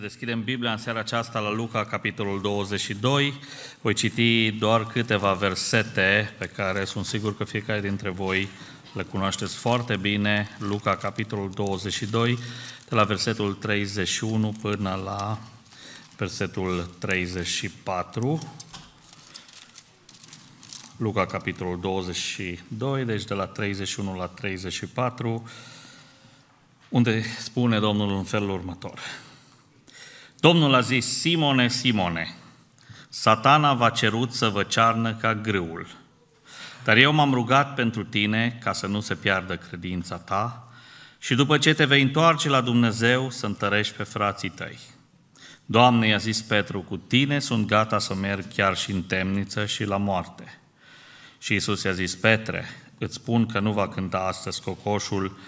Deschidem Biblia în seara aceasta la Luca, capitolul 22. Voi citi doar câteva versete pe care sunt sigur că fiecare dintre voi le cunoașteți foarte bine. Luca, capitolul 22, de la versetul 31 până la versetul 34. Luca, capitolul 22, deci de la 31 la 34, unde spune Domnul în felul următor. Domnul a zis, Simone, Simone, satana v-a cerut să vă cearnă ca grâul, dar eu m-am rugat pentru tine ca să nu se piardă credința ta și după ce te vei întoarce la Dumnezeu să întărești pe frații tăi. Doamne, i-a zis Petru, cu tine sunt gata să merg chiar și în temniță și la moarte. Și Isus i-a zis, Petre, îți spun că nu va cânta astăzi cocoșul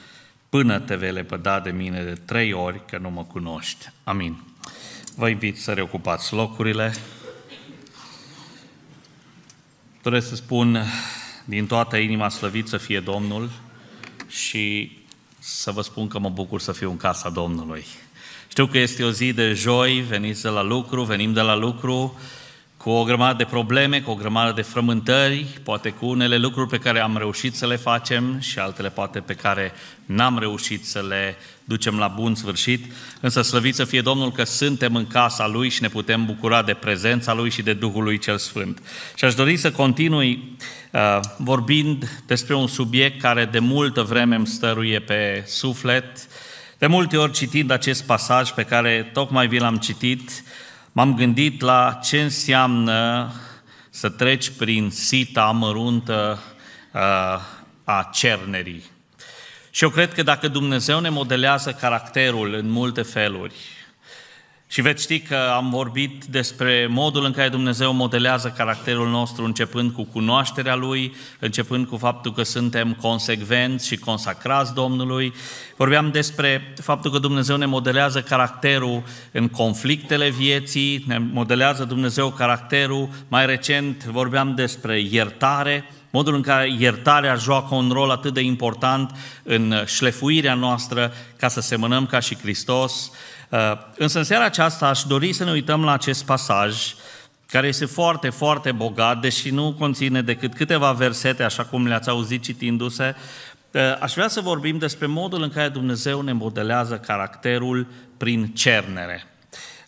până te vei lepăda de mine de trei ori că nu mă cunoști. Amin. Vă invit să reocupați locurile. Doresc să spun din toată inima slăvit să fie Domnul și să vă spun că mă bucur să fiu în casa Domnului. Știu că este o zi de joi, veniți de la lucru, venim de la lucru, cu o grămadă de probleme, cu o grămadă de frământări, poate cu unele lucruri pe care am reușit să le facem și altele poate pe care n-am reușit să le ducem la bun sfârșit, însă slăvit să fie Domnul că suntem în casa Lui și ne putem bucura de prezența Lui și de Duhul Lui cel Sfânt. Și aș dori să continui uh, vorbind despre un subiect care de multă vreme îmi stăruie pe suflet, de multe ori citind acest pasaj pe care tocmai vi l-am citit, uh, M-am gândit la ce înseamnă să treci prin sita amăruntă uh, a cernerii. Și eu cred că dacă Dumnezeu ne modelează caracterul în multe feluri, și veți ști că am vorbit despre modul în care Dumnezeu modelează caracterul nostru, începând cu cunoașterea Lui, începând cu faptul că suntem consecvenți și consacrați Domnului. Vorbeam despre faptul că Dumnezeu ne modelează caracterul în conflictele vieții, ne modelează Dumnezeu caracterul. Mai recent vorbeam despre iertare, modul în care iertarea joacă un rol atât de important în șlefuirea noastră ca să semănăm ca și Hristos. Uh, însă în seara aceasta aș dori să ne uităm la acest pasaj care este foarte, foarte bogat, deși nu conține decât câteva versete, așa cum le-ați auzit citindu-se, uh, Aș vrea să vorbim despre modul în care Dumnezeu ne modelează caracterul prin cernere.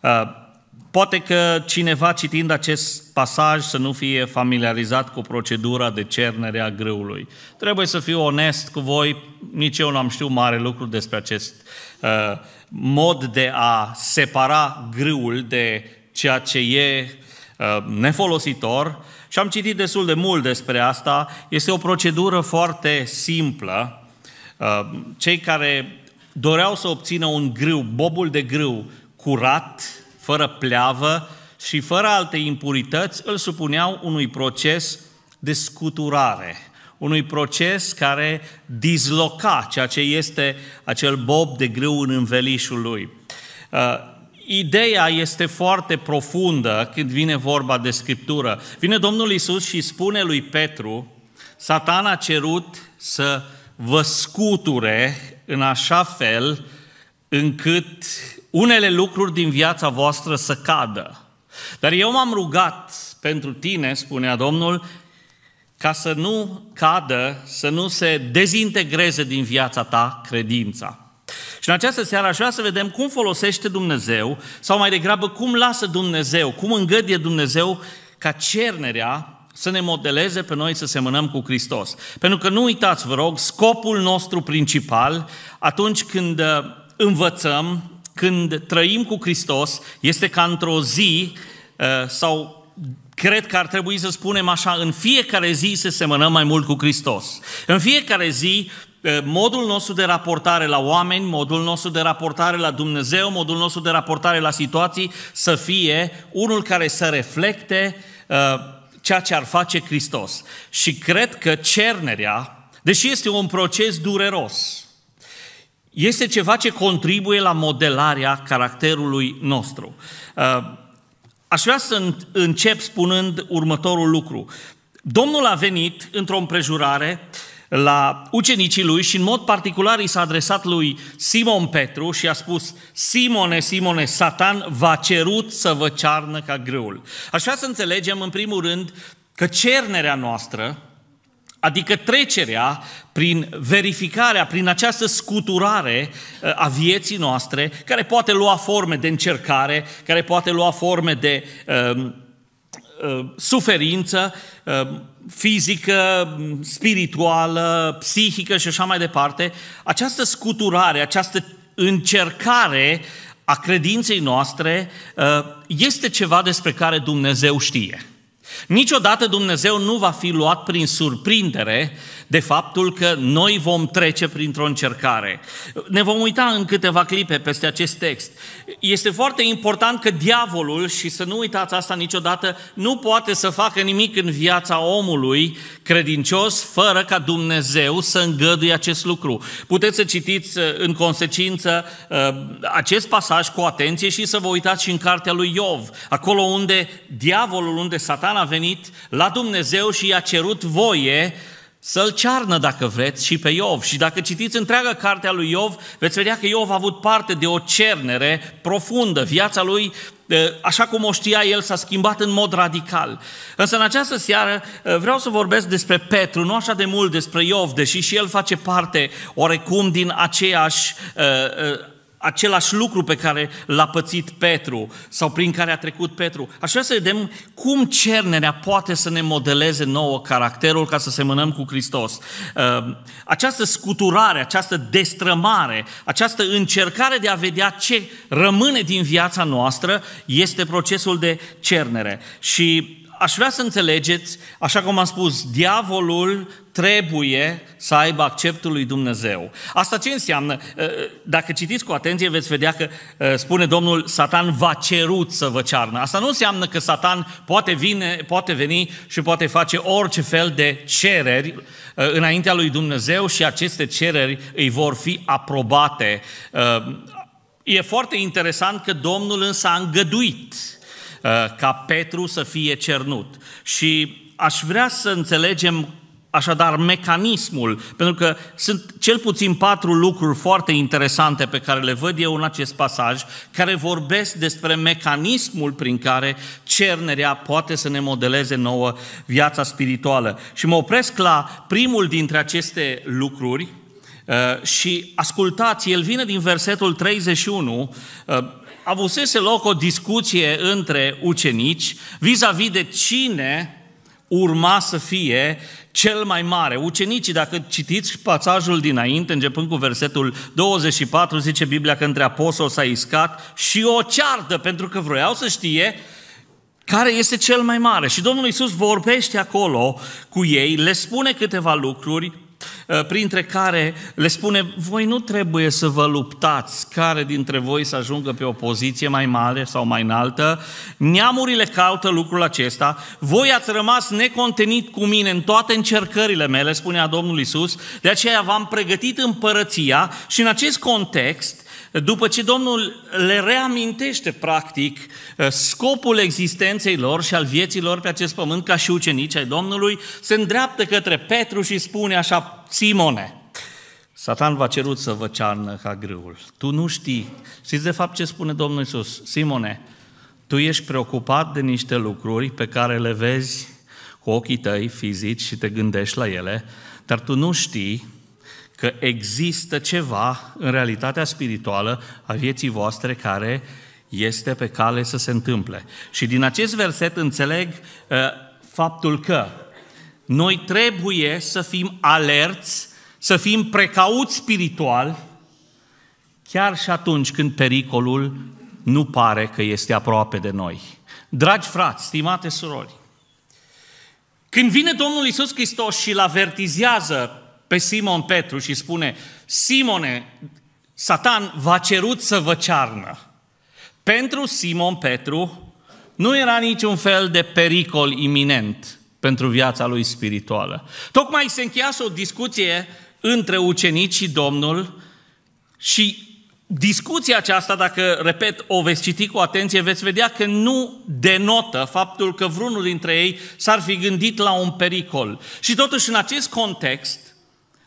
Uh, Poate că cineva citind acest pasaj să nu fie familiarizat cu procedura de cernere a grâului. Trebuie să fiu onest cu voi, nici eu nu am știut mare lucru despre acest uh, mod de a separa grâul de ceea ce e uh, nefolositor și am citit destul de mult despre asta. Este o procedură foarte simplă. Uh, cei care doreau să obțină un grâu, bobul de grâu curat, fără pleavă și fără alte impurități, îl supuneau unui proces de scuturare, unui proces care disloca ceea ce este acel bob de grâu în învelișul lui. Uh, ideea este foarte profundă când vine vorba de Scriptură. Vine Domnul Isus și spune lui Petru, Satan a cerut să vă scuture în așa fel încât unele lucruri din viața voastră să cadă. Dar eu m-am rugat pentru tine, spunea Domnul, ca să nu cadă, să nu se dezintegreze din viața ta credința. Și în această seară aș vrea să vedem cum folosește Dumnezeu, sau mai degrabă cum lasă Dumnezeu, cum îngăduie Dumnezeu ca cernerea să ne modeleze pe noi să semănăm cu Hristos. Pentru că nu uitați, vă rog, scopul nostru principal atunci când uh, învățăm, când trăim cu Hristos, este ca într-o zi, uh, sau cred că ar trebui să spunem așa, în fiecare zi să semănăm mai mult cu Hristos. În fiecare zi, uh, modul nostru de raportare la oameni, modul nostru de raportare la Dumnezeu, modul nostru de raportare la situații, să fie unul care să reflecte uh, ceea ce ar face Hristos. Și cred că cernerea, deși este un proces dureros, este ceva ce contribuie la modelarea caracterului nostru. Uh, aș vrea să încep spunând următorul lucru. Domnul a venit într-o împrejurare la ucenicii lui și în mod particular i s-a adresat lui Simon Petru și a spus Simone, Simone, Satan v-a cerut să vă cearnă ca grâul. vrea să înțelegem în primul rând că cernerea noastră, adică trecerea prin verificarea, prin această scuturare uh, a vieții noastre, care poate lua forme de încercare, care poate lua forme de uh, uh, suferință uh, fizică, spirituală, psihică și așa mai departe, această scuturare, această încercare a credinței noastre uh, este ceva despre care Dumnezeu știe. Niciodată Dumnezeu nu va fi luat prin surprindere de faptul că noi vom trece printr-o încercare. Ne vom uita în câteva clipe peste acest text. Este foarte important că diavolul, și să nu uitați asta niciodată, nu poate să facă nimic în viața omului credincios fără ca Dumnezeu să îngăduie acest lucru. Puteți să citiți uh, în consecință uh, acest pasaj cu atenție și să vă uitați și în cartea lui Iov, acolo unde diavolul, unde satana a venit la Dumnezeu și i-a cerut voie să-l cearnă, dacă vreți, și pe Iov. Și dacă citiți întreaga carte a lui Iov, veți vedea că Iov a avut parte de o cernere profundă. Viața lui, eh, așa cum o știa el, s-a schimbat în mod radical. Însă în această seară eh, vreau să vorbesc despre Petru, nu așa de mult despre Iov, deși și el face parte orecum, din aceeași eh, același lucru pe care l-a pățit Petru sau prin care a trecut Petru. Aș vrea să vedem cum cernerea poate să ne modeleze nouă caracterul ca să semănăm cu Hristos. Ehm, această scuturare, această destrămare, această încercare de a vedea ce rămâne din viața noastră este procesul de cernere. Și aș vrea să înțelegeți, așa cum am spus, diavolul trebuie să aibă acceptul lui Dumnezeu. Asta ce înseamnă? Eh, dacă citiți cu atenție, veți vedea că eh, spune Domnul, Satan va cerut să vă cearnă. Asta nu înseamnă că Satan poate, vine, poate veni și poate face orice fel de cereri eh, înaintea lui Dumnezeu și aceste cereri îi vor fi aprobate. E foarte interesant că Domnul însă a îngăduit Uh, ca Petru să fie cernut. Și aș vrea să înțelegem așadar mecanismul, pentru că sunt cel puțin patru lucruri foarte interesante pe care le văd eu în acest pasaj, care vorbesc despre mecanismul prin care cernerea poate să ne modeleze nouă viața spirituală. Și mă opresc la primul dintre aceste lucruri uh, și ascultați, el vine din versetul 31, avusese loc o discuție între ucenici vis-a-vis de cine urma să fie cel mai mare. Ucenicii, dacă citiți pasajul dinainte, începând cu versetul 24, zice Biblia că între apostol s-a iscat și o ceartă, pentru că vroiau să știe care este cel mai mare. Și Domnul Iisus vorbește acolo cu ei, le spune câteva lucruri Eh, printre care le spune, voi nu trebuie să vă luptați care dintre voi să ajungă pe o poziție mai mare sau mai înaltă. Neamurile caută lucrul acesta. Voi ați rămas necontenit cu mine în toate încercările mele, spunea Domnul Isus. De aceea v-am pregătit împărăția și în acest context după ce Domnul le reamintește, practic, eh, scopul existenței lor și al vieții lor pe acest pământ, ca și ucenici ai Domnului, se îndreaptă către Petru și spune așa, Simone, Satan v-a cerut să vă cearnă ca grâul. Tu nu știi. Știți de fapt ce spune Domnul Iisus? Simone, tu ești preocupat de niște lucruri pe care le vezi cu ochii tăi fizici și te gândești la ele, dar tu nu știi că există ceva în realitatea spirituală a vieții voastre care este pe cale să se întâmple. Și din acest verset înțeleg uh, faptul că noi trebuie să fim alerți, să fim precauți spiritual, chiar și atunci când pericolul nu pare că este aproape de noi. Dragi frați, stimate surori, când vine Domnul Isus Hristos și îl avertizează pe Simon Petru și spune, Simone, Satan v-a cerut să vă cearnă. Pentru Simon Petru nu era niciun fel de pericol iminent pentru viața lui spirituală. Tocmai se încheiase o discuție între ucenici și Domnul și discuția aceasta, dacă, repet, o veți citi cu atenție, veți vedea că nu denotă faptul că vreunul dintre ei s-ar fi gândit la un pericol. Și totuși, în acest context,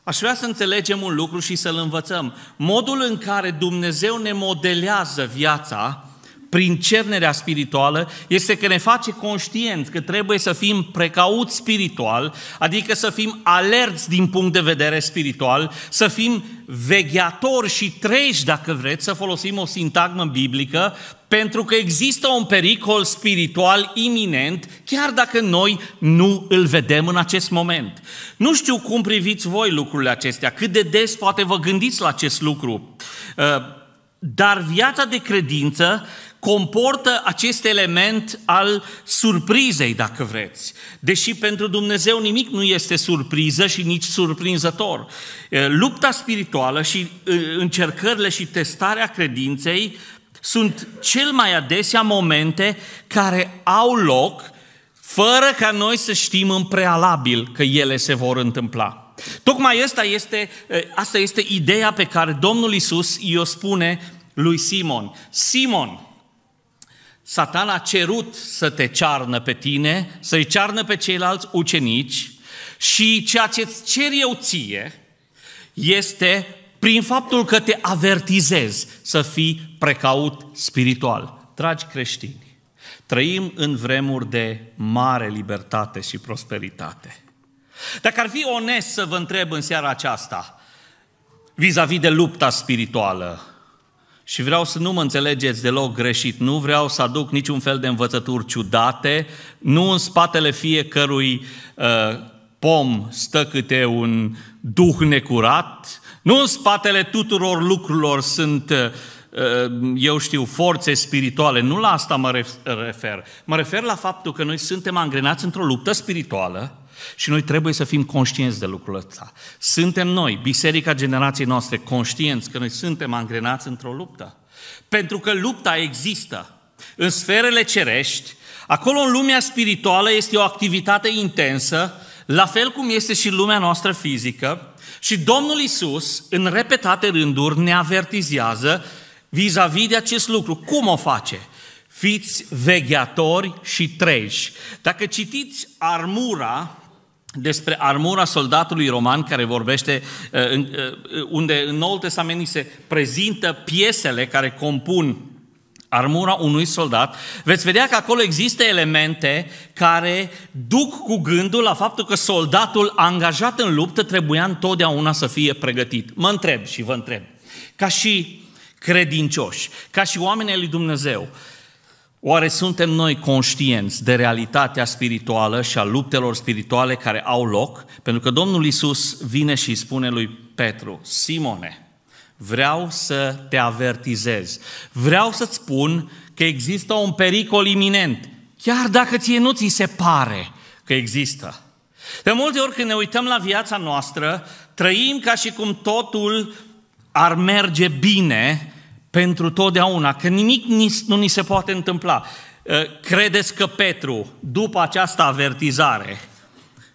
Aș vrea să înțelegem un lucru și să-l învățăm. Modul în care Dumnezeu ne modelează viața prin cernerea spirituală este că ne face conștienți că trebuie să fim precauți spiritual, adică să fim alerți din punct de vedere spiritual, să fim vegheatori și treji, dacă vreți, să folosim o sintagmă biblică, pentru că există un pericol spiritual iminent, chiar dacă noi nu îl vedem în acest moment. Nu știu cum priviți voi lucrurile acestea, cât de des poate vă gândiți la acest lucru, uh, dar viața de credință comportă acest element al surprizei, dacă vreți. Deși pentru Dumnezeu nimic nu este surpriză și nici surprinzător. Uh, lupta spirituală și uh, încercările și testarea credinței sunt cel mai adesea momente care au loc fără ca noi să știm în prealabil că ele se vor întâmpla. Tocmai asta este, eh, asta este ideea pe care Domnul Isus i-o spune lui Simon. Simon, Satan a cerut să te cearnă pe tine, să-i cearnă pe ceilalți ucenici și ceea ce îți cer eu ție este prin faptul că te avertizezi să fii precaut spiritual. Dragi creștini, trăim în vremuri de mare libertate și prosperitate. Dacă ar fi onest să vă întreb în seara aceasta, vis-a-vis de lupta spirituală, și vreau să nu mă înțelegeți deloc greșit, nu vreau să aduc niciun fel de învățături ciudate, nu în spatele fiecărui uh, pom stă câte un duh necurat, nu în spatele tuturor lucrurilor sunt, uh, uh, eu știu, forțe spirituale. Nu la asta mă refer. Mă refer la faptul că noi suntem angrenați într-o luptă spirituală și noi trebuie să fim conștienți de lucrul ăsta. Suntem noi, biserica generației noastre, conștienți că noi suntem angrenați într-o luptă. Pentru că lupta există. În sferele cerești, acolo în lumea spirituală este o activitate intensă, la fel cum este și lumea noastră fizică, și Domnul Isus, în repetate rânduri, ne avertizează vis-a-vis de acest lucru. Cum o face? Fiți vegheatori și treji. Dacă citiți armura, despre armura soldatului roman care vorbește, uh, uh, unde în Noul Testament se prezintă piesele care compun armura unui soldat, veți vedea că acolo există elemente care duc cu gândul la faptul că soldatul angajat în luptă trebuia întotdeauna să fie pregătit. Mă întreb și vă întreb, ca și credincioși, ca și oamenii lui Dumnezeu, Oare suntem noi conștienți de realitatea spirituală și a luptelor spirituale care au loc? Pentru că Domnul Isus vine și spune lui Petru, Simone, vreau să te avertizez. Vreau să-ți spun că există un pericol iminent, chiar dacă ție nu ți se pare că există. De multe ori când ne uităm la viața noastră, trăim ca și cum totul ar merge bine pentru totdeauna, că nimic nu ni se poate întâmpla. Ă, credeți că Petru, după această avertizare,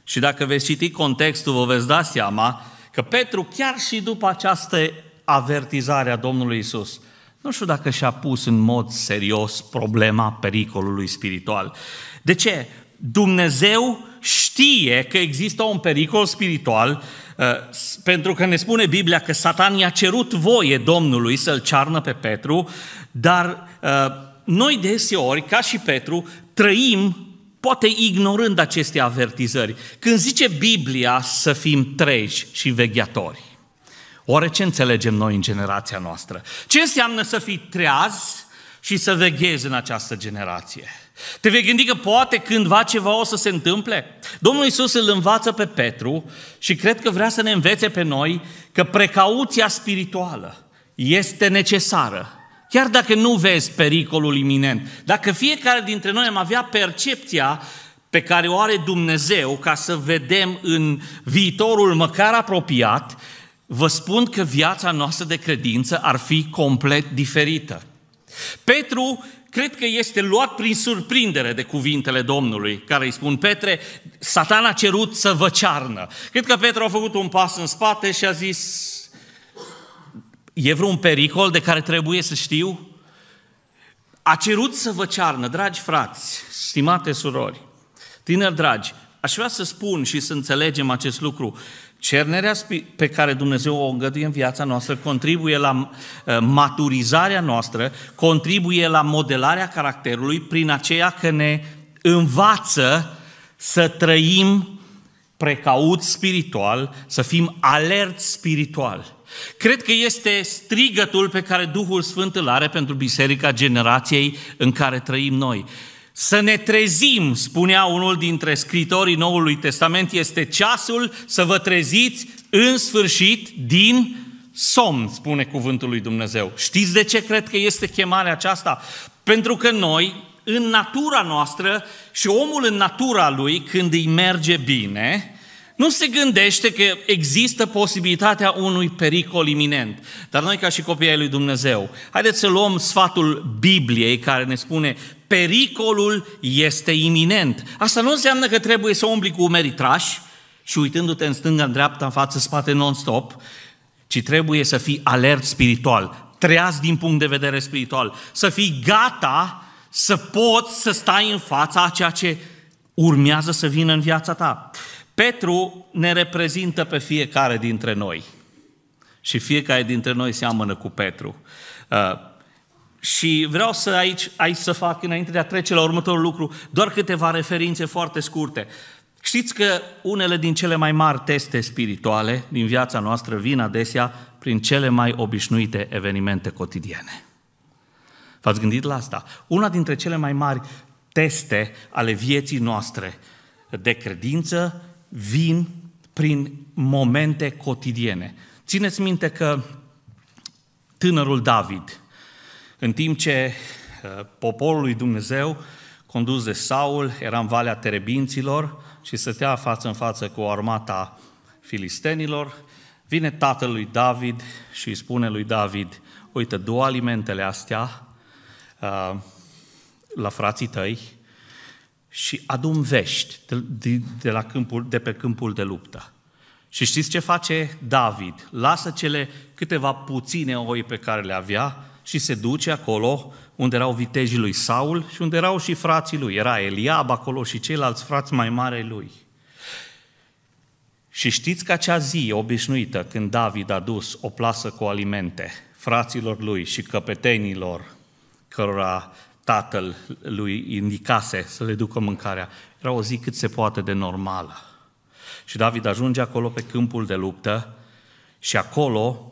și dacă veți citi contextul, vă veți da seama că Petru, chiar și după această avertizarea Domnului Isus. Nu știu dacă și-a pus în mod serios problema pericolului spiritual. De ce? Dumnezeu știe că există un pericol spiritual uh, pentru că ne spune Biblia că Satan i-a cerut voie Domnului să-l cearnă pe Petru, dar uh, noi deseori, ca și Petru, trăim poate ignorând aceste avertizări. Când zice Biblia să fim treji și vegheatori, Oare ce înțelegem noi în generația noastră? Ce înseamnă să fii treaz și să veghezi în această generație? Te vei gândi că poate cândva ceva o să se întâmple? Domnul Isus îl învață pe Petru și cred că vrea să ne învețe pe noi că precauția spirituală este necesară. Chiar dacă nu vezi pericolul iminent, dacă fiecare dintre noi am avea percepția pe care o are Dumnezeu ca să vedem în viitorul măcar apropiat, vă spun că viața noastră de credință ar fi complet diferită. Petru cred că este luat prin surprindere de cuvintele Domnului, care îi spun, Petre, satan a cerut să vă cearnă. Cred că Petru a făcut un pas în spate și a zis, e vreun pericol de care trebuie să știu? A cerut să vă cearnă, dragi frați, stimate surori, tineri dragi, aș vrea să spun și să înțelegem acest lucru. Cernerea pe care Dumnezeu o îngăduie în viața noastră contribuie la eh, maturizarea noastră, contribuie la modelarea caracterului, prin aceea că ne învață să trăim precaut spiritual, să fim alert spiritual. Cred că este strigătul pe care Duhul Sfânt îl are pentru Biserica generației în care trăim noi. Să ne trezim, spunea unul dintre scritorii Noului Testament, este ceasul să vă treziți în sfârșit din somn, spune cuvântul lui Dumnezeu. Știți de ce cred că este chemarea aceasta? Pentru că noi, în natura noastră și omul în natura lui, când îi merge bine, nu se gândește că există posibilitatea unui pericol iminent. Dar noi, ca și copiii lui Dumnezeu, haideți să luăm sfatul Bibliei care ne spune Pericolul este iminent. Asta nu înseamnă că trebuie să umbli cu umerii trași și uitându-te în stânga, în dreapta, în față, spate, non-stop, ci trebuie să fii alert spiritual, treaz din punct de vedere spiritual, să fii gata să poți să stai în fața a ceea ce urmează să vină în viața ta. Petru ne reprezintă pe fiecare dintre noi. Și fiecare dintre noi seamănă cu Petru. Uh, și vreau să aici, aici să fac, înainte de a trece la următorul lucru, doar câteva referințe foarte scurte. Știți că unele din cele mai mari teste spirituale din viața noastră vin adesea prin cele mai obișnuite evenimente cotidiene. V-ați gândit la asta? Una dintre cele mai mari teste ale vieții noastre de credință vin prin momente cotidiene. Țineți minte că tânărul David – în timp ce uh, poporul lui Dumnezeu, condus de Saul, era în Valea Terebinților și stătea față în față cu armata filistenilor, vine tatăl lui David și îi spune lui David, uite, două alimentele astea uh, la frații tăi și adun vești de, de, la câmpul, de pe câmpul de luptă. Și știți ce face David? Lasă cele câteva puține oi pe care le avea și se duce acolo unde erau vitejii lui Saul și unde erau și frații lui. Era Eliab acolo și ceilalți frați mai mari lui. Și știți că acea zi obișnuită când David a dus o plasă cu alimente fraților lui și căpetenilor cărora tatăl lui indicase să le ducă mâncarea, era o zi cât se poate de normală. Și David ajunge acolo pe câmpul de luptă și acolo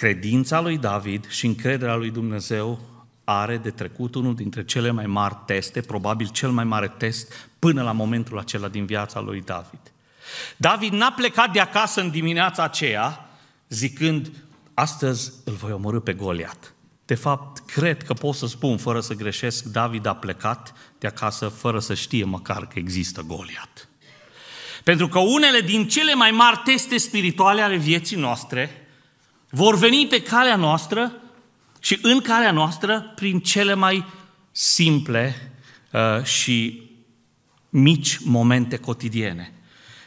Credința lui David și încrederea lui Dumnezeu are de trecut unul dintre cele mai mari teste, probabil cel mai mare test până la momentul acela din viața lui David. David n-a plecat de acasă în dimineața aceea zicând, astăzi îl voi omorâ pe Goliat. De fapt, cred că pot să spun, fără să greșesc, David a plecat de acasă fără să știe măcar că există Goliat. Pentru că unele din cele mai mari teste spirituale ale vieții noastre vor veni pe calea noastră și în calea noastră prin cele mai simple uh, și mici momente cotidiene.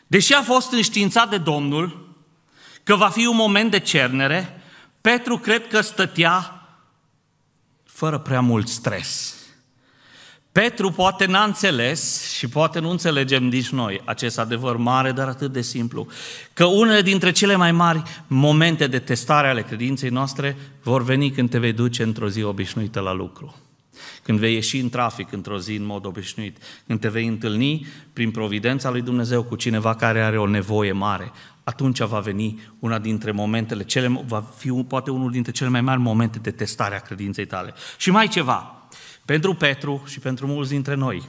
Deși a fost înștiințat de Domnul că va fi un moment de cernere, Petru cred că stătea fără prea mult stres. Petru poate n-a înțeles și poate nu înțelegem nici noi acest adevăr mare, dar atât de simplu, că unele dintre cele mai mari momente de testare ale credinței noastre vor veni când te vei duce într-o zi obișnuită la lucru. Când vei ieși în trafic într-o zi în mod obișnuit, când te vei întâlni prin providența lui Dumnezeu cu cineva care are o nevoie mare, atunci va veni una dintre momentele cele, va fi poate unul dintre cele mai mari momente de testare a credinței tale. Și mai ceva, pentru Petru și pentru mulți dintre noi,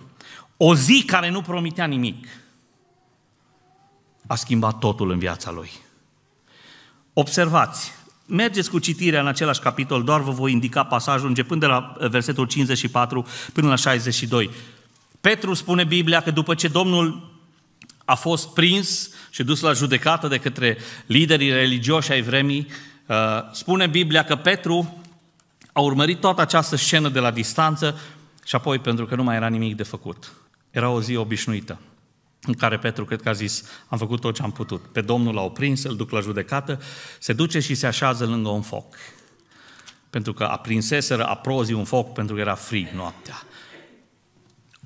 o zi care nu promitea nimic a schimbat totul în viața lui. Observați, mergeți cu citirea în același capitol, doar vă voi indica pasajul începând de la eh, versetul 54 până la 62. Petru spune Biblia că după ce Domnul a fost prins și dus la judecată de către liderii religioși ai vremii, eh, spune Biblia că Petru a urmărit toată această scenă de la distanță și apoi, pentru că nu mai era nimic de făcut. Era o zi obișnuită în care Petru cred că a zis, am făcut tot ce am putut. Pe Domnul l-au prins, îl duc la judecată, se duce și se așează lângă un foc. Pentru că a aprinseseră aprozi un foc pentru că era frig noaptea.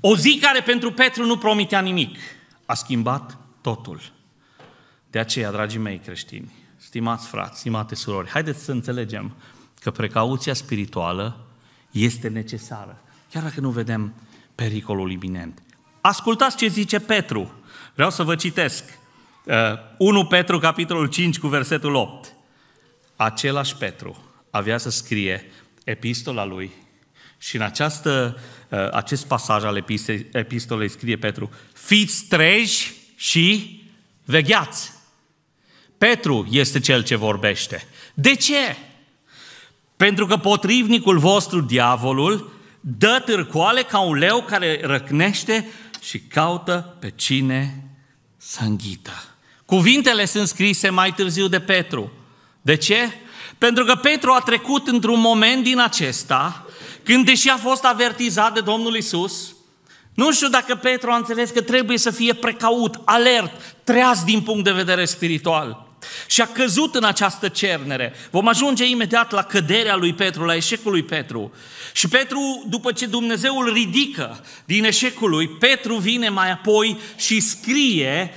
O zi care pentru Petru nu promitea nimic, a schimbat totul. De aceea, dragii mei creștini, stimați frați, stimate surori, haideți să înțelegem că precauția spirituală este necesară, chiar dacă nu vedem pericolul iminent. Ascultați ce zice Petru. Vreau să vă citesc. 1 uh, Petru, capitolul 5, cu versetul 8. Același Petru avea să scrie epistola lui și în această, uh, acest pasaj al epistolei scrie Petru, fiți treji și vegheați. Petru este cel ce vorbește. De ce? Pentru că potrivnicul vostru, diavolul, dă târcoale ca un leu care răcnește și caută pe cine să înghită. Cuvintele sunt scrise mai târziu de Petru. De ce? Pentru că Petru a trecut într-un moment din acesta, când deși a fost avertizat de Domnul Isus, nu știu dacă Petru a înțeles că trebuie să fie precaut, alert, treaz din punct de vedere spiritual. Și a căzut în această cernere. Vom ajunge imediat la căderea lui Petru, la eșecul lui Petru. Și Petru, după ce Dumnezeu îl ridică din eșecul lui, Petru vine mai apoi și scrie,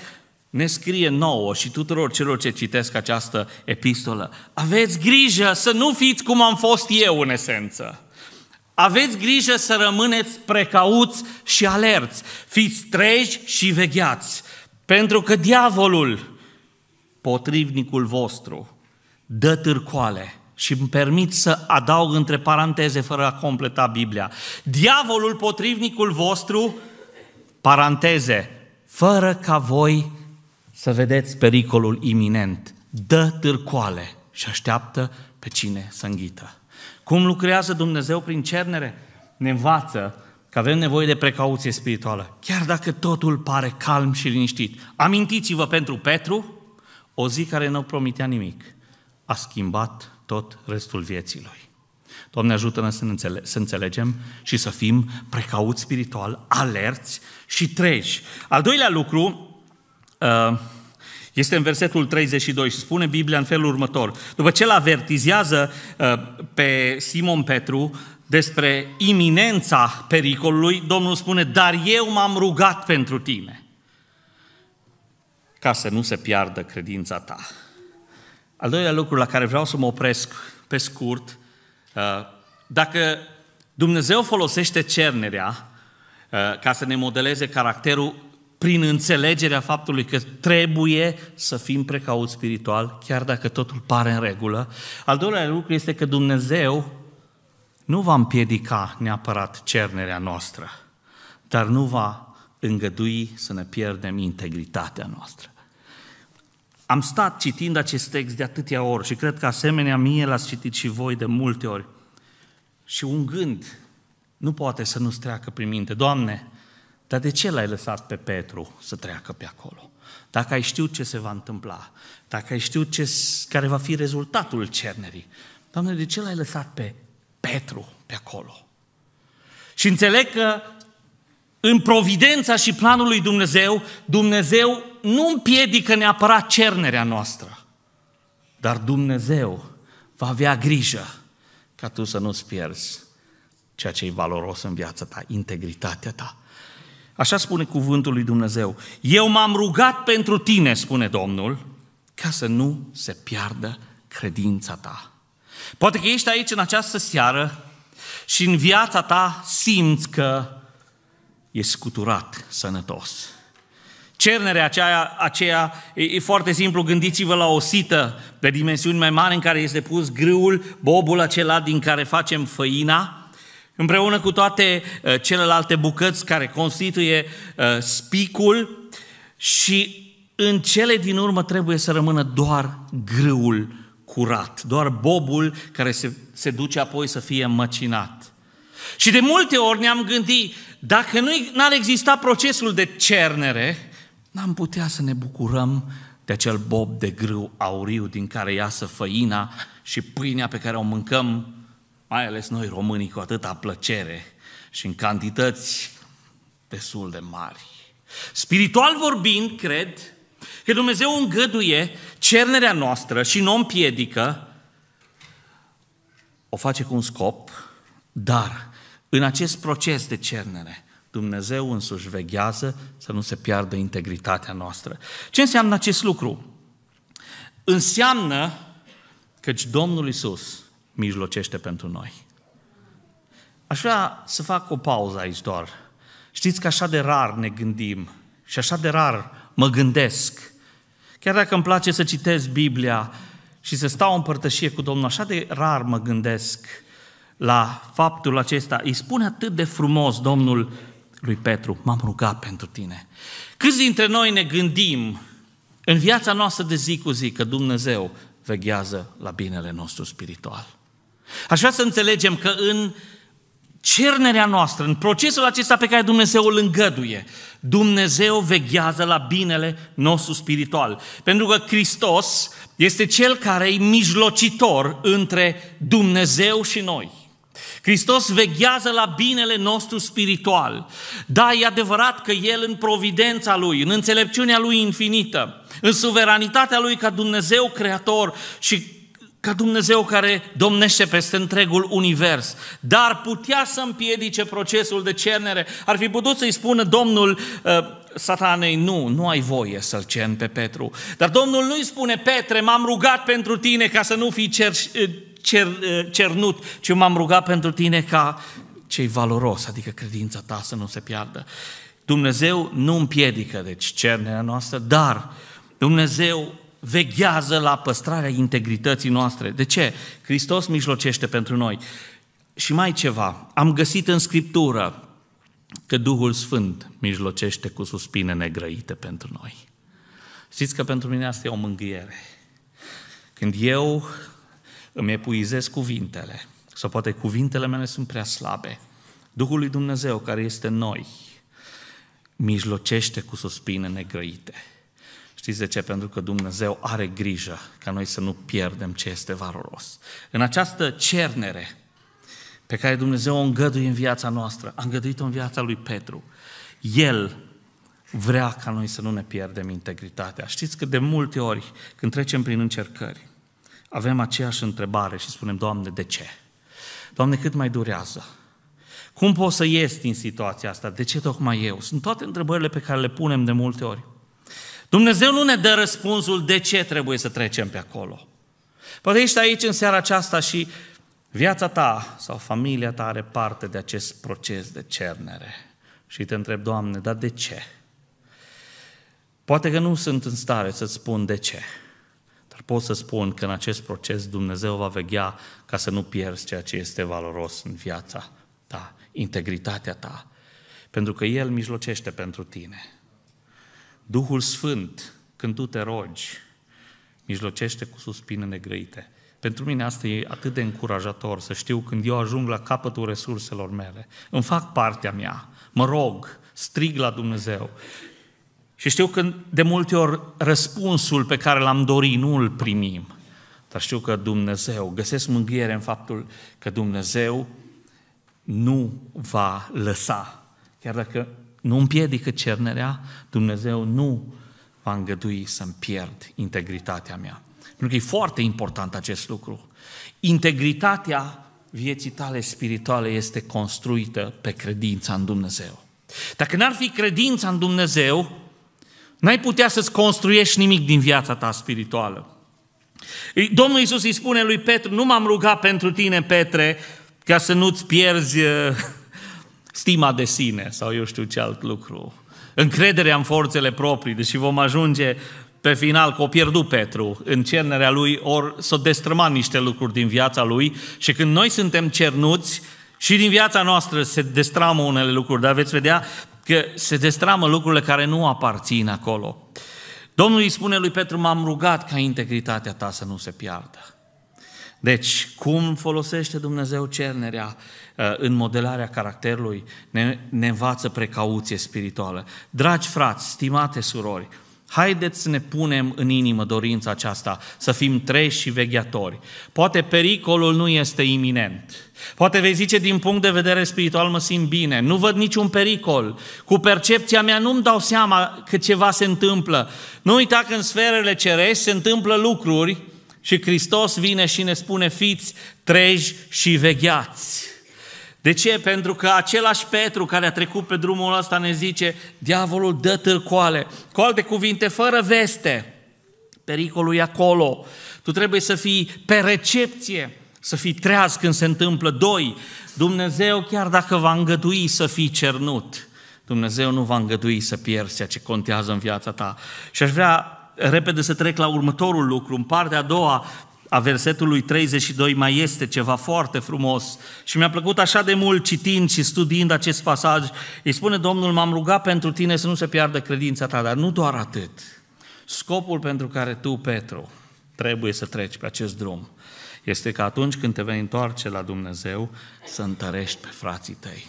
ne scrie nouă și tuturor celor ce citesc această epistolă. Aveți grijă să nu fiți cum am fost eu în esență. Aveți grijă să rămâneți precauți și alerți. Fiți treji și vegheați. Pentru că diavolul, potrivnicul vostru dă târcoale și îmi permit să adaug între paranteze fără a completa Biblia. Diavolul, potrivnicul vostru, paranteze, fără ca voi să vedeți pericolul iminent, dă târcoale și așteaptă pe cine să înghită. Cum lucrează Dumnezeu prin cernere? Ne învață că avem nevoie de precauție spirituală, chiar dacă totul pare calm și liniștit. Amintiți-vă pentru Petru, o zi care nu promitea nimic a schimbat tot restul vieții lui. Doamne ajută-ne să, înțele- să înțelegem și să fim precauți spiritual, alerți și treji. Al doilea lucru uh, este în versetul 32 și spune Biblia în felul următor. După ce îl avertizează uh, pe Simon Petru despre iminența pericolului, Domnul spune, dar eu m-am rugat pentru tine ca să nu se piardă credința ta. Al doilea lucru la care vreau să mă opresc pe scurt, uh, dacă Dumnezeu folosește cernerea uh, ca să ne modeleze caracterul prin înțelegerea faptului că trebuie să fim precauți spiritual, chiar dacă totul pare în regulă. Al doilea lucru este că Dumnezeu nu va împiedica neapărat cernerea noastră, dar nu va îngădui să ne pierdem integritatea noastră. Am stat citind acest text de atâtea ori și cred că asemenea mie l-ați citit și voi de multe ori. Și un gând nu poate să nu-ți treacă prin minte. Doamne, dar de ce l-ai lăsat pe Petru să treacă pe acolo? Dacă ai știut ce se va întâmpla, dacă ai știut ce, care va fi rezultatul cernerii, Doamne, de ce l-ai lăsat pe Petru pe acolo? Și înțeleg că în providența și planul lui Dumnezeu, Dumnezeu nu împiedică neapărat cernerea noastră, dar Dumnezeu va avea grijă ca tu să nu-ți pierzi ceea ce e valoros în viața ta, integritatea ta. Așa spune cuvântul lui Dumnezeu. Eu m-am rugat pentru tine, spune Domnul, ca să nu se piardă credința ta. Poate că ești aici în această seară și în viața ta simți că e scuturat sănătos. Cernerea aceea, aceea e, e foarte simplu, gândiți-vă la o sită de dimensiuni mai mari în care este pus grâul, bobul acela din care facem făina, împreună cu toate uh, celelalte bucăți care constituie uh, spicul și în cele din urmă trebuie să rămână doar grâul curat, doar bobul care se, se duce apoi să fie măcinat. Și de multe ori ne-am gândit, dacă nu ar exista procesul de cernere, n-am putea să ne bucurăm de acel bob de grâu auriu din care iasă făina și pâinea pe care o mâncăm, mai ales noi românii, cu atâta plăcere și în cantități destul de mari. Spiritual vorbind, cred că Dumnezeu îngăduie cernerea noastră și nu împiedică, o face cu un scop, dar în acest proces de cernere, Dumnezeu însuși veghează să nu se piardă integritatea noastră. Ce înseamnă acest lucru? Înseamnă căci Domnul Isus mijlocește pentru noi. Aș vrea să fac o pauză aici doar. Știți că așa de rar ne gândim și așa de rar mă gândesc. Chiar dacă îmi place să citesc Biblia și să stau în părtășie cu Domnul, așa de rar mă gândesc la faptul acesta. Îi spune atât de frumos Domnul lui Petru, m-am rugat pentru tine. Câți dintre noi ne gândim în viața noastră de zi cu zi că Dumnezeu veghează la binele nostru spiritual? Aș vrea să înțelegem că în cernerea noastră, în procesul acesta pe care Dumnezeu îl îngăduie, Dumnezeu veghează la binele nostru spiritual. Pentru că Hristos este Cel care e mijlocitor între Dumnezeu și noi. Hristos veghează la binele nostru spiritual. Da, e adevărat că El în providența Lui, în înțelepciunea Lui infinită, în suveranitatea Lui ca Dumnezeu creator și ca Dumnezeu care domnește peste întregul univers, dar putea să împiedice procesul de cernere. Ar fi putut să-i spună Domnul uh, satanei, nu, nu ai voie să-l cern pe Petru. Dar Domnul nu-i spune, Petre, m-am rugat pentru tine ca să nu fii cer- cer, eh, cernut, ci m-am rugat pentru tine ca cei valoros, adică credința ta să nu se piardă. Dumnezeu nu împiedică, deci, cernerea noastră, dar Dumnezeu veghează la păstrarea integrității noastre. De ce? Hristos mijlocește pentru noi. Și mai ceva, am găsit în Scriptură că Duhul Sfânt mijlocește cu suspine negrăite pentru noi. Știți că pentru mine asta e o mângâiere. Când eu îmi epuizez cuvintele, sau poate cuvintele mele sunt prea slabe. Duhul lui Dumnezeu care este noi, mijlocește cu suspine negrăite. Știți de ce? Pentru că Dumnezeu are grijă ca noi să nu pierdem ce este valoros. În această cernere pe care Dumnezeu o îngăduie în viața noastră, a îngăduit-o în viața lui Petru, El vrea ca noi să nu ne pierdem integritatea. Știți că de multe ori când trecem prin încercări, avem aceeași întrebare și spunem, Doamne, de ce? Doamne, cât mai durează? Cum pot să ies din situația asta? De ce tocmai eu? Sunt toate întrebările pe care le punem de multe ori. Dumnezeu nu ne dă răspunsul de ce trebuie să trecem pe acolo. Poate ești aici în seara aceasta și viața ta sau familia ta are parte de acest proces de cernere. Și te întreb, Doamne, dar de ce? Poate că nu sunt în stare să-ți spun de ce pot să spun că în acest proces Dumnezeu va veghea ca să nu pierzi ceea ce este valoros în viața ta, integritatea ta, pentru că El mijlocește pentru tine. Duhul Sfânt, când tu te rogi, mijlocește cu suspine negrăite. Pentru mine asta e atât de încurajator, să știu când eu ajung la capătul resurselor mele, îmi fac partea mea, mă rog, strig la Dumnezeu și știu că de multe ori răspunsul pe care l-am dorit nu îl primim. Dar știu că Dumnezeu, găsesc mânghiere în faptul că Dumnezeu nu va lăsa. Chiar dacă nu împiedică cernerea, Dumnezeu nu va îngădui să-mi pierd integritatea mea. Pentru că e foarte important acest lucru. Integritatea vieții tale spirituale este construită pe credința în Dumnezeu. Dacă n-ar fi credința în Dumnezeu, N-ai putea să-ți construiești nimic din viața ta spirituală. Domnul Iisus îi spune lui Petru, nu m-am rugat pentru tine, Petre, ca să nu-ți pierzi uh, stima de sine sau eu știu ce alt lucru. Încrederea în forțele proprii, deși vom ajunge pe final că o pierdut Petru în cernerea lui, ori s-o niște lucruri din viața lui și când noi suntem cernuți, și din viața noastră se destramă unele lucruri, dar veți vedea, că se destramă lucrurile care nu aparțin acolo. Domnul îi spune lui Petru, m-am rugat ca integritatea ta să nu se piardă. Deci, cum folosește Dumnezeu cernerea uh, în modelarea caracterului, ne, ne învață precauție spirituală. Dragi frați, stimate surori, Haideți să ne punem în inimă dorința aceasta, să fim treși și vegheatori. Poate pericolul nu este iminent. Poate vei zice, din punct de vedere spiritual mă simt bine, nu văd niciun pericol. Cu percepția mea nu-mi dau seama că ceva se întâmplă. Nu uita că în sferele cerești se întâmplă lucruri și Hristos vine și ne spune, fiți treji și vegheați. De ce? Pentru că același Petru care a trecut pe drumul ăsta ne zice, diavolul dă târcoale. Cu alte cuvinte, fără veste, pericolul e acolo. Tu trebuie să fii pe recepție, să fii treaz când se întâmplă. Doi, Dumnezeu chiar dacă va îngădui să fii cernut, Dumnezeu nu va îngădui să pierzi ceea ce contează în viața ta. Și aș vrea repede să trec la următorul lucru, în partea a doua, a versetului 32 mai este ceva foarte frumos și mi-a plăcut așa de mult citind și studiind acest pasaj. Îi spune Domnul, m-am rugat pentru tine să nu se piardă credința ta, dar nu doar atât. Scopul pentru care tu, Petru, trebuie să treci pe acest drum este că atunci când te vei întoarce la Dumnezeu, să întărești pe frații tăi.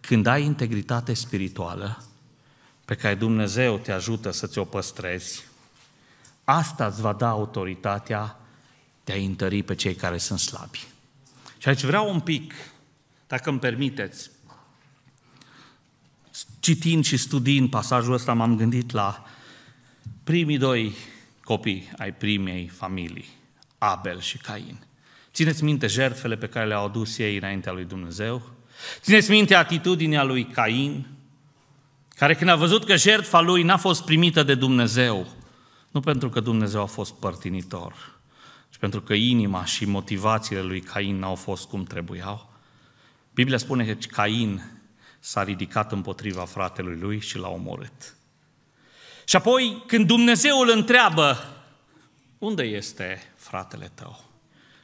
Când ai integritate spirituală, pe care Dumnezeu te ajută să ți-o păstrezi, Asta îți va da autoritatea de a întări pe cei care sunt slabi. Și aici vreau un pic, dacă îmi permiteți, citind și studiind pasajul ăsta, m-am gândit la primii doi copii ai primei familii, Abel și Cain. Țineți minte jertfele pe care le-au adus ei înaintea lui Dumnezeu? Țineți minte atitudinea lui Cain, care când a văzut că jertfa lui n-a fost primită de Dumnezeu, nu pentru că Dumnezeu a fost părtinitor, ci pentru că inima și motivațiile lui Cain n-au fost cum trebuiau. Biblia spune că Cain s-a ridicat împotriva fratelui lui și l-a omorât. Și apoi, când Dumnezeu îl întreabă, unde este fratele tău?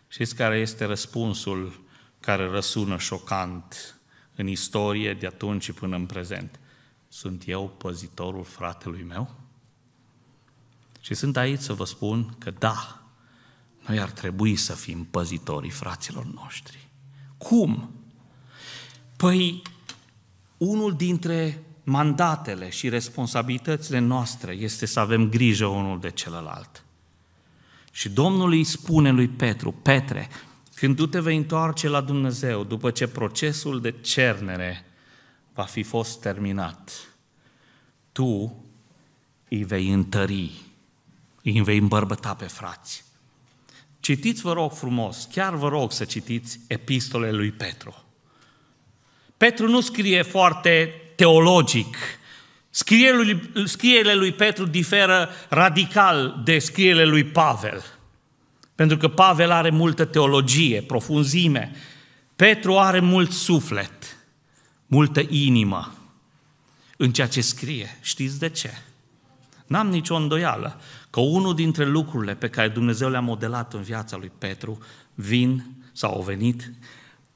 Știți care este răspunsul care răsună șocant în istorie de atunci până în prezent? Sunt eu păzitorul fratelui meu? Și sunt aici să vă spun că da, noi ar trebui să fim păzitorii fraților noștri. Cum? Păi, unul dintre mandatele și responsabilitățile noastre este să avem grijă unul de celălalt. Și Domnul îi spune lui Petru, Petre, când tu te vei întoarce la Dumnezeu, după ce procesul de cernere va fi fost terminat, tu îi vei întări îi vei îmbărbăta pe frați. Citiți, vă rog frumos, chiar vă rog să citiți epistolele lui Petru. Petru nu scrie foarte teologic. Scrierile lui, Petru diferă radical de scrierile lui Pavel. Pentru că Pavel are multă teologie, profunzime. Petru are mult suflet, multă inimă în ceea ce scrie. Știți de ce? N-am nicio îndoială că unul dintre lucrurile pe care Dumnezeu le-a modelat în viața lui Petru vin sau au venit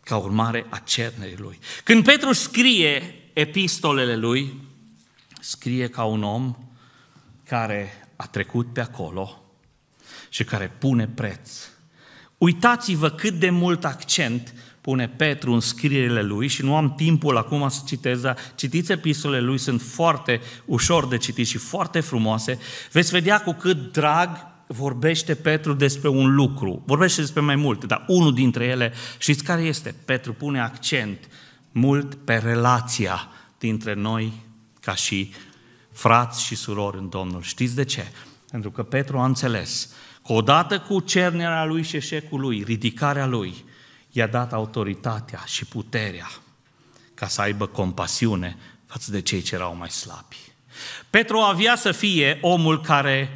ca urmare a cernerii lui. Când Petru scrie epistolele lui, scrie ca un om care a trecut pe acolo și care pune preț. Uitați-vă cât de mult accent pune Petru în scrierile lui și nu am timpul acum să citez, dar citiți epistolele lui, sunt foarte ușor de citit și foarte frumoase. Veți vedea cu cât drag vorbește Petru despre un lucru. Vorbește despre mai multe, dar unul dintre ele, știți care este? Petru pune accent mult pe relația dintre noi ca și frați și surori în Domnul. Știți de ce? Pentru că Petru a înțeles că odată cu cernerea lui și eșecul lui, ridicarea lui, i-a dat autoritatea și puterea ca să aibă compasiune față de cei ce erau mai slabi. Petru avea să fie omul care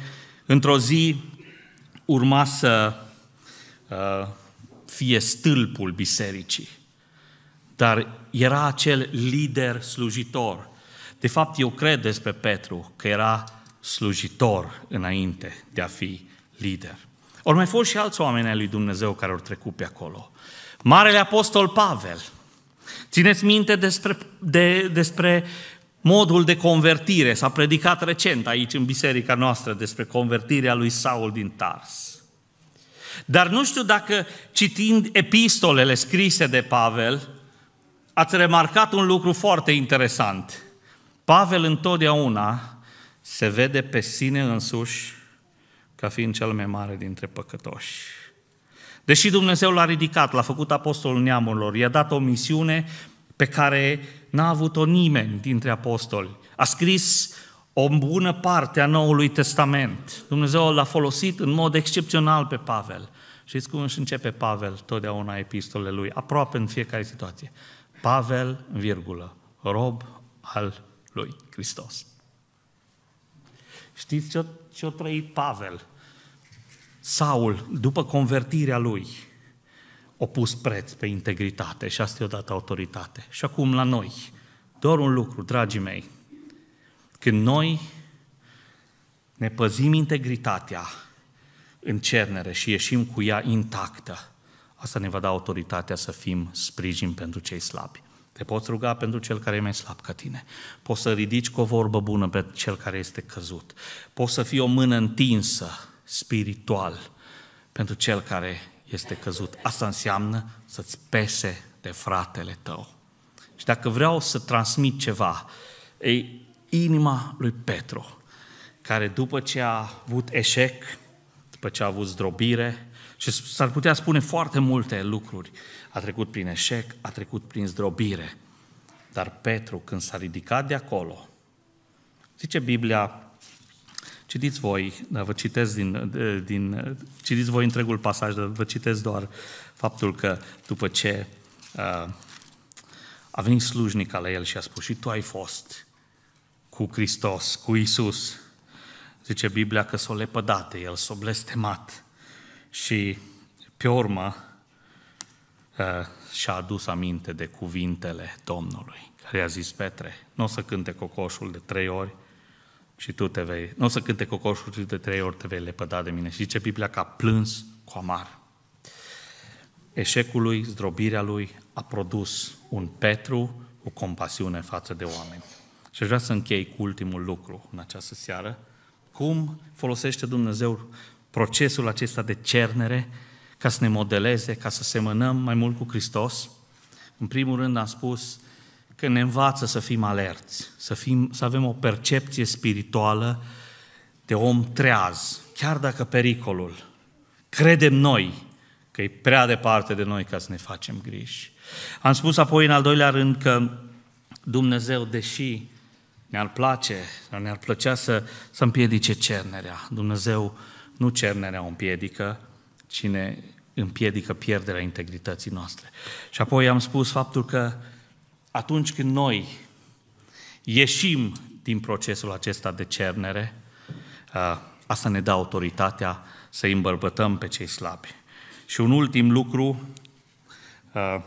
într-o zi urma să uh, fie stâlpul bisericii, dar era acel lider slujitor. De fapt, eu cred despre Petru că era slujitor înainte de a fi lider. Ori mai fost și alți oameni ai lui Dumnezeu care au trecut pe acolo. Marele Apostol Pavel. Țineți minte despre, de, despre modul de convertire. S-a predicat recent aici în biserica noastră despre convertirea lui Saul din Tars. Dar nu știu dacă citind epistolele scrise de Pavel, ați remarcat un lucru foarte interesant. Pavel întotdeauna se vede pe sine însuși ca fiind cel mai mare dintre păcătoși. Deși Dumnezeu l-a ridicat, l-a făcut apostolul neamurilor, i-a dat o misiune pe care n-a avut-o nimeni dintre apostoli. A scris o bună parte a Noului Testament. Dumnezeu l-a folosit în mod excepțional pe Pavel. Știți cum își începe Pavel totdeauna epistole lui, aproape în fiecare situație. Pavel, virgulă, rob al lui Hristos. Știți ce-a, ce trăit Pavel Saul, după convertirea lui, a pus preț pe integritate și asta i-a dat autoritate. Și acum la noi, doar un lucru, dragii mei, când noi ne păzim integritatea în cernere și ieșim cu ea intactă, asta ne va da autoritatea să fim sprijin pentru cei slabi. Te poți ruga pentru cel care e mai slab ca tine. Poți să ridici cu o vorbă bună pe cel care este căzut. Poți să fii o mână întinsă spiritual pentru cel care este căzut. Asta înseamnă să-ți pese de fratele tău. Și dacă vreau să transmit ceva, e inima lui Petru, care după ce a avut eșec, după ce a avut zdrobire, și s-ar putea spune foarte multe lucruri, a trecut prin eșec, a trecut prin zdrobire. Dar Petru, când s-a ridicat de acolo, zice Biblia Citiți voi, dar vă citesc din, din citiți voi întregul pasaj, dar vă citesc doar faptul că după ce uh, a venit slujnic la el și a spus, și tu ai fost cu Hristos, cu Isus. Zice Biblia că s-o lepădate, el, s-o blestemat. Și pe urmă uh, și-a adus aminte de cuvintele Domnului, care i-a zis Petre, nu o să cânte cocoșul de trei ori, și tu te vei, nu o să cânte cocoșul și de trei ori te vei lepăda de mine. Și zice Biblia că a plâns cu amar. Eșecul lui, zdrobirea lui a produs un Petru cu compasiune față de oameni. Și aș vrea să închei cu ultimul lucru în această seară. Cum folosește Dumnezeu procesul acesta de cernere ca să ne modeleze, ca să semănăm mai mult cu Hristos? În primul rând am spus, că ne învață să fim alerți, să, fim, să avem o percepție spirituală de om treaz, chiar dacă pericolul credem noi că e prea departe de noi ca să ne facem griji. Am spus apoi în al doilea rând că Dumnezeu, deși ne-ar place, ne-ar plăcea să, să împiedice cernerea, Dumnezeu nu cernerea o împiedică, ci ne împiedică pierderea integrității noastre. Și apoi am spus faptul că atunci când noi ieșim din procesul acesta de cernere, asta ne dă autoritatea să îi îmbărbătăm pe cei slabi. Și un ultim lucru,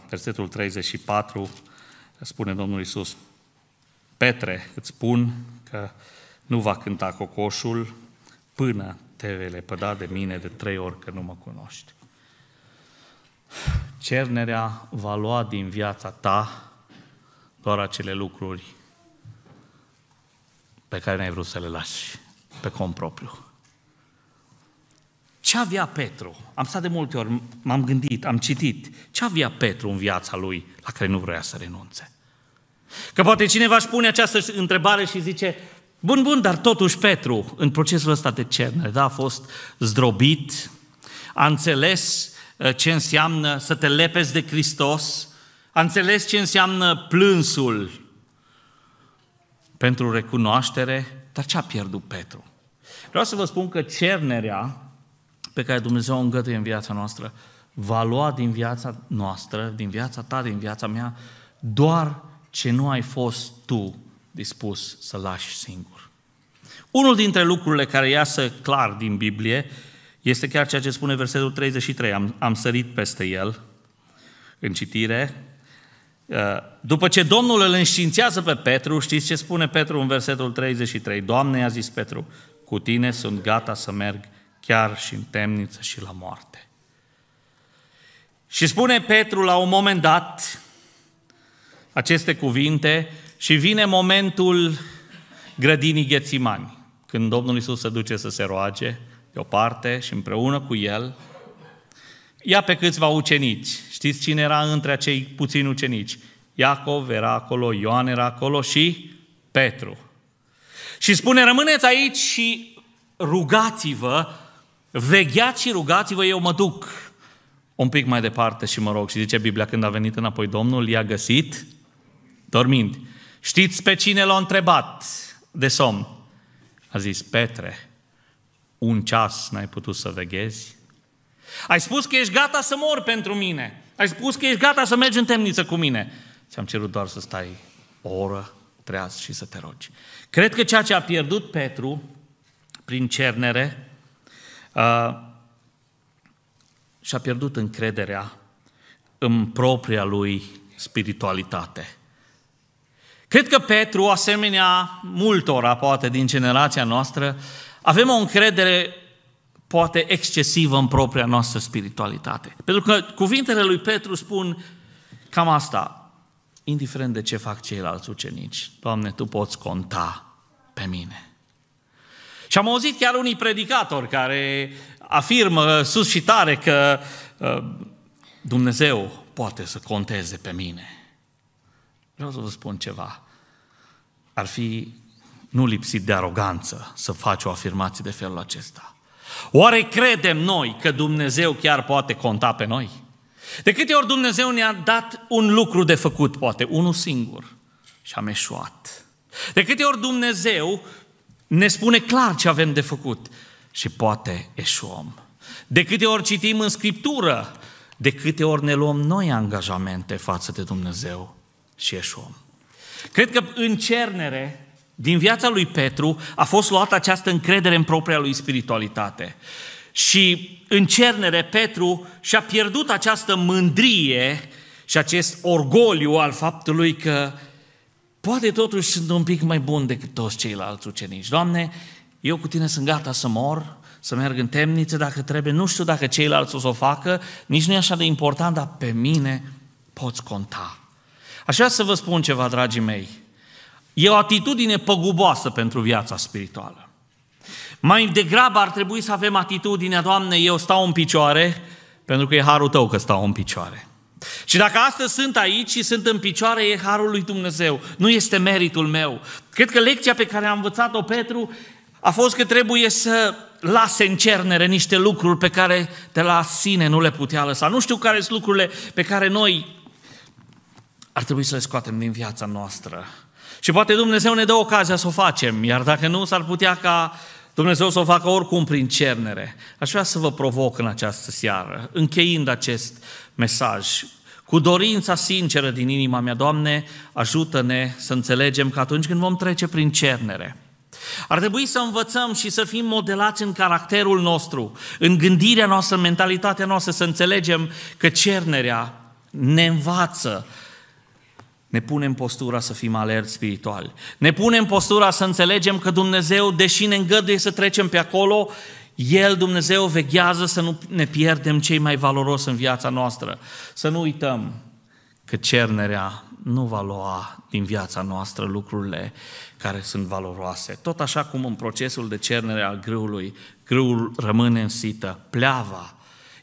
versetul 34, spune Domnul Isus: Petre, îți spun că nu va cânta cocoșul până te vei lepăda de mine de trei ori că nu mă cunoști. Cernerea va lua din viața ta doar acele lucruri pe care n-ai vrut să le lași pe cont propriu. Ce avea Petru? Am stat de multe ori, m-am gândit, am citit. Ce avea Petru în viața lui la care nu vrea să renunțe? Că poate cineva își pune această întrebare și zice, bun, bun, dar totuși Petru, în procesul ăsta de cernere, da, a fost zdrobit, a înțeles uh, ce înseamnă să te lepezi de Hristos, a înțeles ce înseamnă plânsul pentru recunoaștere, dar ce a pierdut Petru? Vreau să vă spun că cernerea pe care Dumnezeu o îngăduie în viața noastră va lua din viața noastră, din viața ta, din viața mea, doar ce nu ai fost tu dispus să lași singur. Unul dintre lucrurile care iasă clar din Biblie este chiar ceea ce spune versetul 33. Am, am sărit peste el în citire. Uh, după ce Domnul îl înștiințează pe Petru, știți ce spune Petru în versetul 33? Doamne, i-a zis Petru, cu tine sunt gata să merg chiar și în temniță și la moarte. Și spune Petru la un moment dat aceste cuvinte și vine momentul grădinii Ghețimani, când Domnul Isus se duce să se roage de o parte și împreună cu el ia pe câțiva ucenici Știți cine era între acei puțini ucenici? Iacov era acolo, Ioan era acolo și Petru. Și spune, rămâneți aici și rugați-vă, vegheați și rugați-vă, eu mă duc un pic mai departe și mă rog. Și zice Biblia, când a venit înapoi Domnul, i-a găsit dormind. Știți pe cine l-a întrebat de somn? A zis, Petre, un ceas n-ai putut să veghezi? Ai spus că ești gata să mor pentru mine. Ai spus că ești gata să mergi în temniță cu mine. Ți-am cerut doar să stai o oră treaz și să te rogi. Cred că ceea ce a pierdut Petru prin cernere uh, și-a pierdut încrederea în propria lui spiritualitate. Cred că Petru, asemenea multora, poate din generația noastră, avem o încredere poate excesivă în propria noastră spiritualitate. Pentru că cuvintele lui Petru spun cam asta, indiferent de ce fac ceilalți ucenici, Doamne, Tu poți conta pe mine. Și am auzit chiar unii predicatori care afirmă sus și tare că uh, Dumnezeu poate să conteze pe mine. Vreau să vă spun ceva. Ar fi nu lipsit de aroganță să faci o afirmație de felul acesta. Oare credem noi că Dumnezeu chiar poate conta pe noi? De câte ori Dumnezeu ne-a dat un lucru de făcut, poate unul singur, și am eșuat. De câte ori Dumnezeu ne spune clar ce avem de făcut și poate eșuăm. De câte ori citim în Scriptură, de câte ori ne luăm noi angajamente față de Dumnezeu și eșuăm. Cred că în cernere din viața lui Petru a fost luată această încredere în propria lui spiritualitate. Și în cernere, Petru și-a pierdut această mândrie și acest orgoliu al faptului că poate totuși sunt un pic mai bun decât toți ceilalți ucenici. Doamne, eu cu tine sunt gata să mor, să merg în temniță dacă trebuie, nu știu dacă ceilalți o să o facă, nici nu e așa de important, dar pe mine poți conta. Așa să vă spun ceva, dragii mei. E o atitudine păguboasă pentru viața spirituală. Mai degrabă ar trebui să avem atitudinea, Doamne, eu stau în picioare, pentru că e harul Tău că stau în picioare. Și dacă astăzi sunt aici și sunt în picioare, e harul lui Dumnezeu. Nu este meritul meu. Cred că lecția pe care am învățat-o Petru a fost că trebuie să lase în cernere niște lucruri pe care de la sine nu le putea lăsa. Nu știu care sunt lucrurile pe care noi ar trebui să le scoatem din viața noastră și poate Dumnezeu ne dă ocazia să o facem, iar dacă nu, s-ar putea ca Dumnezeu să o facă oricum prin cernere. Aș vrea să vă provoc în această seară, încheind acest mesaj, cu dorința sinceră din inima mea, Doamne, ajută-ne să înțelegem că atunci când vom trece prin cernere, ar trebui să învățăm și să fim modelați în caracterul nostru, în gândirea noastră, în mentalitatea noastră, să înțelegem că cernerea ne învață ne punem postura să fim alerți spirituali. Ne punem postura să înțelegem că Dumnezeu, deși ne îngăduie să trecem pe acolo, El, Dumnezeu, veghează să nu ne pierdem cei mai valoros în viața noastră. Să nu uităm că cernerea nu va lua din viața noastră lucrurile care sunt valoroase. Tot așa cum în procesul de cernere al grâului, grâul rămâne în sită, pleava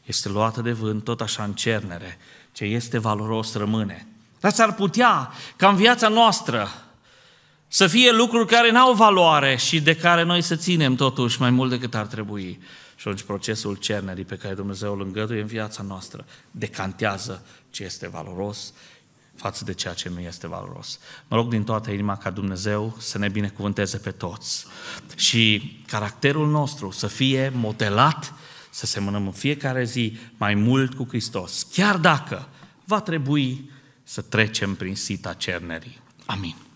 este luată de vânt, tot așa în cernere. Ce este valoros rămâne. Dar s-ar putea ca în viața noastră să fie lucruri care n-au valoare și de care noi să ținem totuși mai mult decât ar trebui. Și atunci procesul cernerii pe care Dumnezeu îl îngăduie în viața noastră decantează ce este valoros față de ceea ce nu este valoros. Mă rog din toată inima ca Dumnezeu să ne binecuvânteze pe toți și caracterul nostru să fie modelat, să semănăm în fiecare zi mai mult cu Hristos, chiar dacă va trebui să trecem prin sita cernerii. Amin.